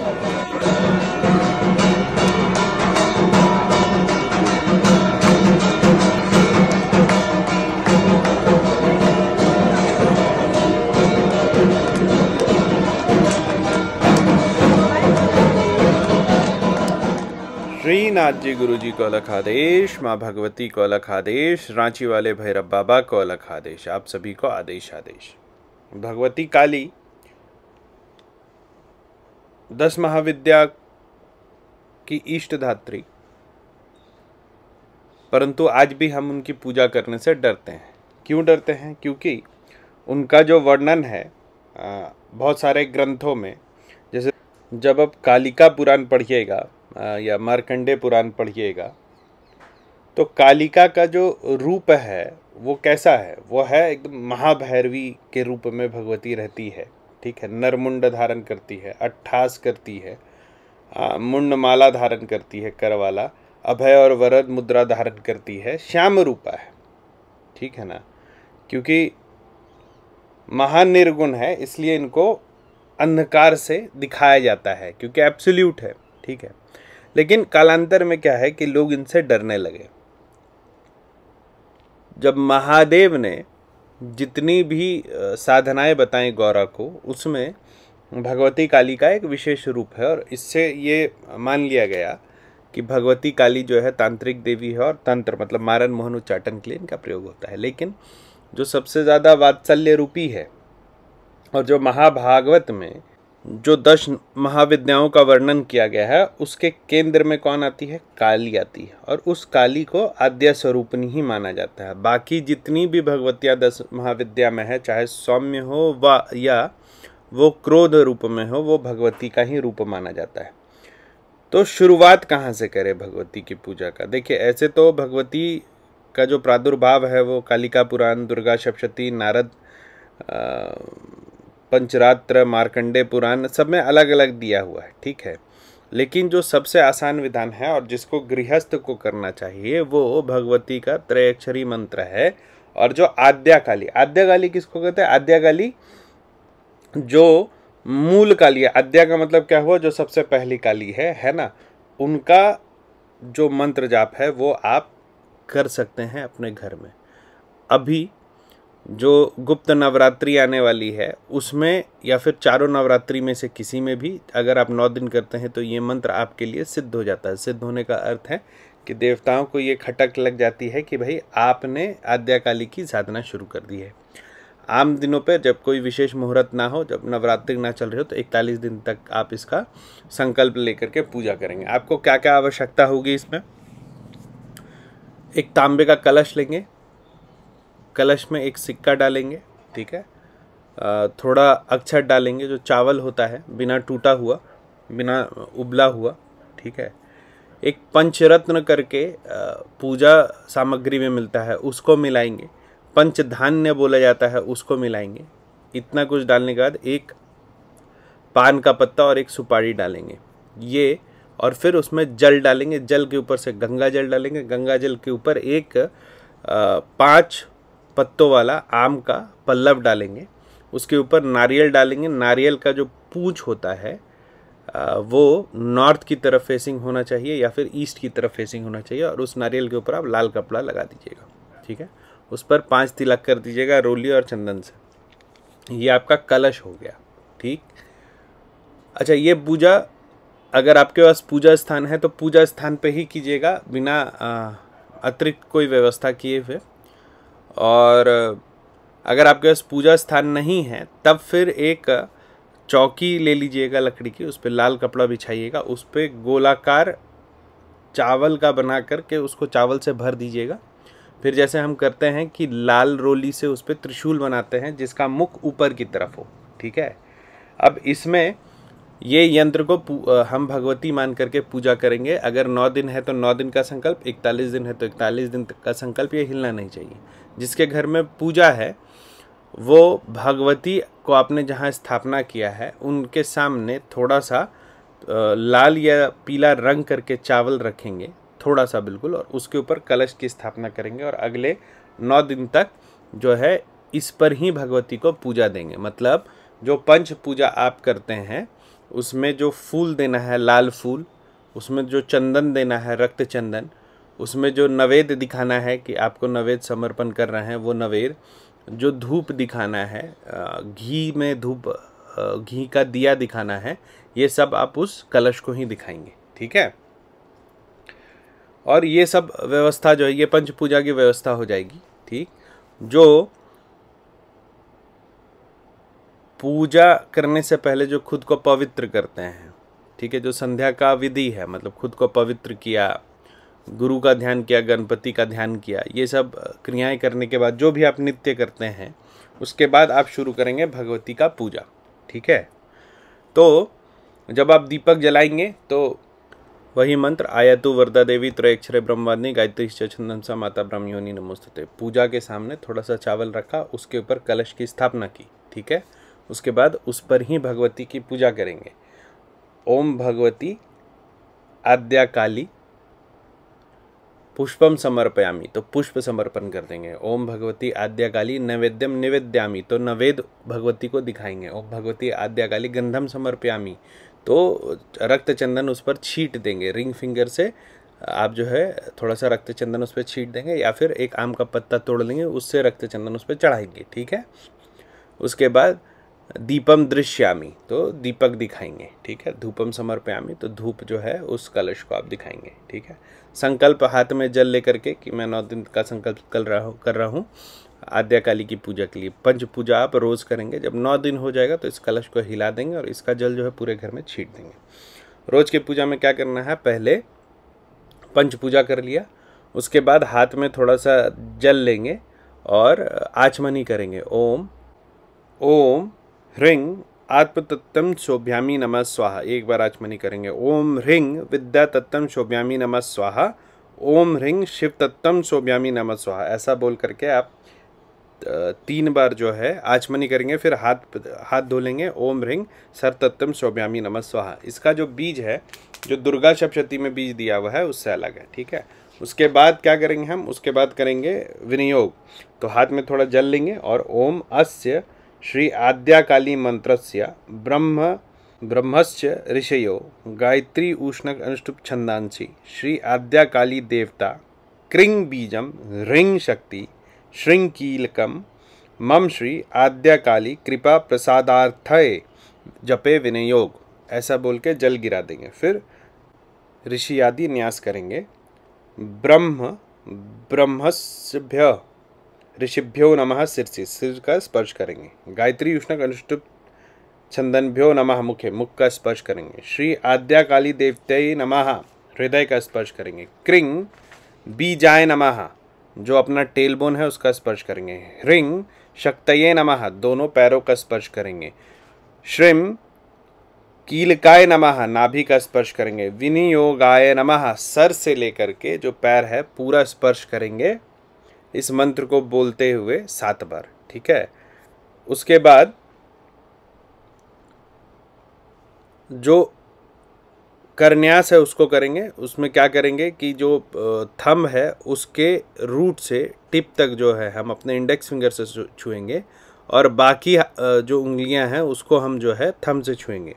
श्रीनाथ नाथ जी गुरु जी को अलग आदेश माँ भगवती को अलग आदेश रांची वाले भैरव बाबा को अलग आदेश आप सभी को आदेश आदेश भगवती काली दस महाविद्या की इष्ट धात्री परंतु आज भी हम उनकी पूजा करने से डरते हैं क्यों डरते हैं क्योंकि उनका जो वर्णन है बहुत सारे ग्रंथों में जैसे जब आप कालिका पुराण पढ़िएगा या मार्कंडे पुराण पढ़िएगा तो कालिका का जो रूप है वो कैसा है वो है एकदम महाभैरवी के रूप में भगवती रहती है ठीक है नरमुंड धारण करती है अट्ठास करती है मुंड माला धारण करती है करवाला अभय और वरद मुद्रा धारण करती है श्याम रूपा है ठीक है ना क्योंकि महानिर्गुण है इसलिए इनको अंधकार से दिखाया जाता है क्योंकि एब्सोल्यूट है ठीक है लेकिन कालांतर में क्या है कि लोग इनसे डरने लगे जब महादेव ने जितनी भी साधनाएं बताएं गौरा को उसमें भगवती काली का एक विशेष रूप है और इससे ये मान लिया गया कि भगवती काली जो है तांत्रिक देवी है और तंत्र मतलब मारन मोहन उच्चाटन के लिए इनका प्रयोग होता है लेकिन जो सबसे ज़्यादा वात्सल्य रूपी है और जो महाभागवत में जो दस महाविद्याओं का वर्णन किया गया है उसके केंद्र में कौन आती है काली आती है और उस काली को आद्य स्वरूपनी ही माना जाता है बाकी जितनी भी भगवतिया दस महाविद्या में है चाहे सौम्य हो व या वो क्रोध रूप में हो वो भगवती का ही रूप माना जाता है तो शुरुआत कहाँ से करें भगवती की पूजा का देखिए ऐसे तो भगवती का जो प्रादुर्भाव है वो कालिका पुराण दुर्गा सप्शती नारद आ, पंचरात्र मार्कंडे पुराण सब में अलग अलग दिया हुआ है ठीक है लेकिन जो सबसे आसान विधान है और जिसको गृहस्थ को करना चाहिए वो भगवती का त्रयक्षरी मंत्र है और जो आद्याकाली आद्याकाली किसको कहते हैं आद्याकाली जो मूल काली है आद्या का मतलब क्या हुआ जो सबसे पहली काली है है ना उनका जो मंत्र जाप है वो आप कर सकते हैं अपने घर में अभी जो गुप्त नवरात्रि आने वाली है उसमें या फिर चारों नवरात्रि में से किसी में भी अगर आप नौ दिन करते हैं तो ये मंत्र आपके लिए सिद्ध हो जाता है सिद्ध होने का अर्थ है कि देवताओं को ये खटक लग जाती है कि भाई आपने आद्याकाली की साधना शुरू कर दी है आम दिनों पर जब कोई विशेष मुहूर्त ना हो जब नवरात्रि ना चल रही हो तो 41 दिन तक आप इसका संकल्प लेकर के पूजा करेंगे आपको क्या क्या आवश्यकता होगी इसमें एक तांबे का कलश लेंगे कलश में एक सिक्का डालेंगे ठीक है थोड़ा अक्षत डालेंगे जो चावल होता है बिना टूटा हुआ बिना उबला हुआ ठीक है एक पंचरत्न करके पूजा सामग्री में मिलता है उसको मिलाएंगे पंचधान्य बोला जाता है उसको मिलाएंगे इतना कुछ डालने के बाद एक पान का पत्ता और एक सुपारी डालेंगे ये और फिर उसमें जल डालेंगे जल के ऊपर से गंगा जल डालेंगे गंगा जल के ऊपर एक पाँच पत्तों वाला आम का पल्लव डालेंगे उसके ऊपर नारियल डालेंगे नारियल का जो पूछ होता है वो नॉर्थ की तरफ फेसिंग होना चाहिए या फिर ईस्ट की तरफ फेसिंग होना चाहिए और उस नारियल के ऊपर आप लाल कपड़ा लगा दीजिएगा ठीक है उस पर पाँच तिलक कर दीजिएगा रोली और चंदन से ये आपका कलश हो गया ठीक अच्छा ये पूजा अगर आपके पास पूजा स्थान है तो पूजा स्थान पे ही कीजिएगा बिना अतिरिक्त कोई व्यवस्था किए हुए और अगर आपके पास पूजा स्थान नहीं है तब फिर एक चौकी ले लीजिएगा लकड़ी की उस पर लाल कपड़ा बिछाइएगा उस पर गोलाकार चावल का बना करके उसको चावल से भर दीजिएगा फिर जैसे हम करते हैं कि लाल रोली से उस पर त्रिशूल बनाते हैं जिसका मुख ऊपर की तरफ हो ठीक है अब इसमें ये यंत्र को हम भगवती मान करके पूजा करेंगे अगर नौ दिन है तो नौ दिन का संकल्प इकतालीस दिन है तो इकतालीस दिन का संकल्प ये हिलना नहीं चाहिए जिसके घर में पूजा है वो भगवती को आपने जहाँ स्थापना किया है उनके सामने थोड़ा सा लाल या पीला रंग करके चावल रखेंगे थोड़ा सा बिल्कुल और उसके ऊपर कलश की स्थापना करेंगे और अगले नौ दिन तक जो है इस पर ही भगवती को पूजा देंगे मतलब जो पंच पूजा आप करते हैं उसमें जो फूल देना है लाल फूल उसमें जो चंदन देना है रक्त चंदन उसमें जो नवेद दिखाना है कि आपको नवेद समर्पण कर रहे हैं वो नवेद जो धूप दिखाना है घी में धूप घी का दिया दिखाना है ये सब आप उस कलश को ही दिखाएंगे ठीक है और ये सब व्यवस्था जो है ये पंच पूजा की व्यवस्था हो जाएगी ठीक जो पूजा करने से पहले जो खुद को पवित्र करते हैं ठीक है जो संध्या का विधि है मतलब खुद को पवित्र किया गुरु का ध्यान किया गणपति का ध्यान किया ये सब क्रियाएं करने के बाद जो भी आप नित्य करते हैं उसके बाद आप शुरू करेंगे भगवती का पूजा ठीक है तो जब आप दीपक जलाएंगे तो वही मंत्र आयतु वरदा देवी त्रयक्षर ब्रह्मवादिनी गायत्री चंदनसा माता ब्रह्मयोनी नमोस्तुते पूजा के सामने थोड़ा सा चावल रखा उसके ऊपर कलश की स्थापना की ठीक है उसके बाद उस पर ही भगवती की पूजा करेंगे ओम भगवती आद्या काली पुष्पम समर्पयामी तो पुष्प समर्पण कर देंगे ओम भगवती आद्याकाली नैवेद्यम निवेद्यामी तो नवेद भगवती को दिखाएंगे ओम भगवती आद्याकाली गंधम समर्पयामी तो रक्त चंदन उस पर छीट देंगे रिंग फिंगर से आप जो है थोड़ा सा रक्त चंदन उस पर छीट देंगे या फिर एक आम का पत्ता तोड़ लेंगे उससे रक्त चंदन उस पर चढ़ाएंगे ठीक है उसके बाद दीपम दृश्यामी तो दीपक दिखाएंगे ठीक है धूपम समर्पयामी तो धूप जो है उस कलश को आप दिखाएंगे ठीक है संकल्प हाथ में जल लेकर के कि मैं नौ दिन का संकल्प कर रहा हूँ कर रहा हूँ आद्याकाली की पूजा के लिए पंच पूजा आप रोज़ करेंगे जब नौ दिन हो जाएगा तो इस कलश को हिला देंगे और इसका जल जो है पूरे घर में छीट देंगे रोज़ के पूजा में क्या करना है पहले पंच पूजा कर लिया उसके बाद हाथ में थोड़ा सा जल लेंगे और आचमनी करेंगे ओम ओम ह्रिंग आत्मतत्तम शोभ्यामी नम स्वाहा एक बार आचमनी करेंगे ओम ह्रिंग विद्या तत्तम शोभ्यामी नम स्वाहा ओम ह्रिंग शिव तत्तम शोभ्यामी नम स्वाहा ऐसा बोल करके आप तीन बार जो है आचमनी करेंगे फिर हाथ हाथ धो लेंगे ओम ह्रिंग सर तत्तम शोभ्यामी नम स्वाहा इसका जो बीज है जो दुर्गा सप्शती में बीज दिया हुआ है उससे अलग है ठीक है उसके बाद क्या करेंगे हम उसके बाद करेंगे विनियोग तो हाथ में थोड़ा जल लेंगे और ओम अस्य श्री आद्याकाली मंत्रस्य ब्रह्म ब्रह्मश्च ऋषयो गायत्री उष्णक अनुष्टुप छंदांशी श्री आद्याकाली देवता क्रिंग बीजम ह्रिंग शक्ति श्रृंकीलकम मम श्री आद्याकाली कृपा प्रसादार्थय जपे विनयोग ऐसा बोल के जल गिरा देंगे फिर ऋषि आदि न्यास करेंगे ब्रह्म ब्रह्मस्भ्य ऋषिभ्यो नम सिर से सिर का स्पर्श करेंगे गायत्री उष्णक अनुष्टुप छंदनभ्यो नम मुख्य मुख का स्पर्श करेंगे श्री आद्या काली देवते नम हृदय का स्पर्श करेंगे क्रिंग जाय नम जो अपना टेल बोन है उसका स्पर्श करेंगे ह्रिंग शक्तये नम दोनों पैरों का स्पर्श करेंगे श्रिम कीलकाय नम नाभि का स्पर्श करेंगे विनियोगाय नम सर से लेकर के जो पैर है पूरा स्पर्श करेंगे इस मंत्र को बोलते हुए सात बार ठीक है उसके बाद जो करन्यास है उसको करेंगे उसमें क्या करेंगे कि जो थम है उसके रूट से टिप तक जो है हम अपने इंडेक्स फिंगर से छुएंगे और बाकी जो उंगलियां हैं उसको हम जो है थम से छुएंगे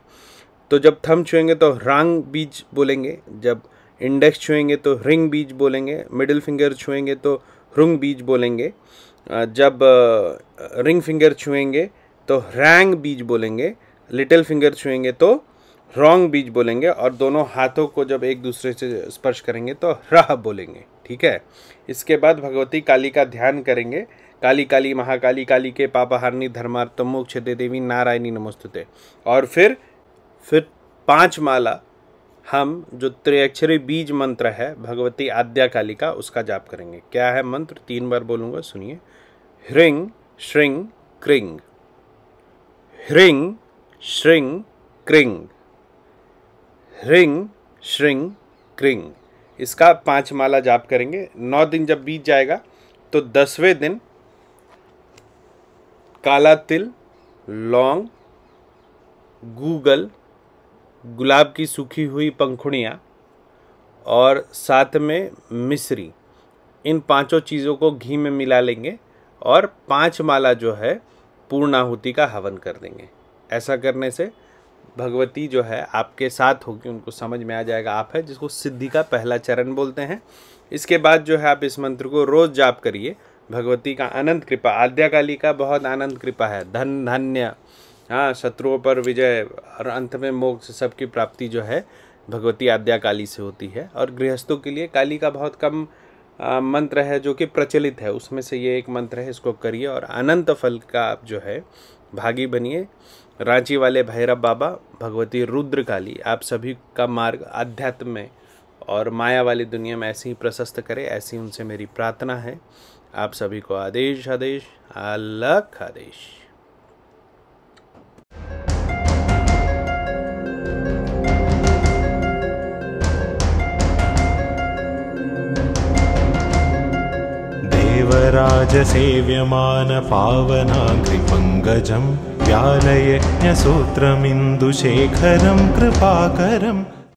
तो जब थम छुएंगे तो रंग बीज बोलेंगे जब इंडेक्स छुएंगे तो रिंग बीज बोलेंगे मिडिल फिंगर छुएंगे तो रुंग बीज बोलेंगे जब रिंग फिंगर छुएंगे तो रैंग बीज बोलेंगे लिटिल फिंगर छुएंगे तो रॉन्ग बीज बोलेंगे और दोनों हाथों को जब एक दूसरे से स्पर्श करेंगे तो रह बोलेंगे ठीक है इसके बाद भगवती काली का ध्यान करेंगे काली काली महाकाली काली के पापाहारणी धर्मार्थ मोक्ष दे देवी नारायणी नमस्तुते और फिर फिर पांच माला हम जो त्रिअक्षरी बीज मंत्र है भगवती आद्या काली का उसका जाप करेंगे क्या है मंत्र तीन बार बोलूंगा सुनिए ह्रिंग श्रृंग क्रिंग ह्रिंग श्रृंग क्रिंग ह्रिंग श्रृंग क्रिंग इसका पांच माला जाप करेंगे नौ दिन जब बीत जाएगा तो दसवें दिन काला तिल लौंग गूगल गुलाब की सूखी हुई पंखुड़ियाँ और साथ में मिश्री इन पांचों चीज़ों को घी में मिला लेंगे और पांच माला जो है पूर्णाहुति का हवन कर देंगे ऐसा करने से भगवती जो है आपके साथ होगी उनको समझ में आ जाएगा आप है जिसको सिद्धि का पहला चरण बोलते हैं इसके बाद जो है आप इस मंत्र को रोज़ जाप करिए भगवती का अनंत कृपा आद्याकाली का बहुत आनंद कृपा है धन धन्य हाँ शत्रुओं पर विजय और अंत में मोक्ष सबकी प्राप्ति जो है भगवती आद्या काली से होती है और गृहस्थों के लिए काली का बहुत कम आ, मंत्र है जो कि प्रचलित है उसमें से ये एक मंत्र है इसको करिए और अनंत फल का आप जो है भागी बनिए रांची वाले भैरव बाबा भगवती रुद्र काली आप सभी का मार्ग आध्यात्म में और माया वाली दुनिया में ऐसे ही प्रशस्त करें ऐसी उनसे मेरी प्रार्थना है आप सभी को आदेश आदेश अलख आदेश जसेव्यमानपावनाघ्रिपङ्गजं व्यालयज्ञसूत्रमिन्दुशेखरं कृपाकरम्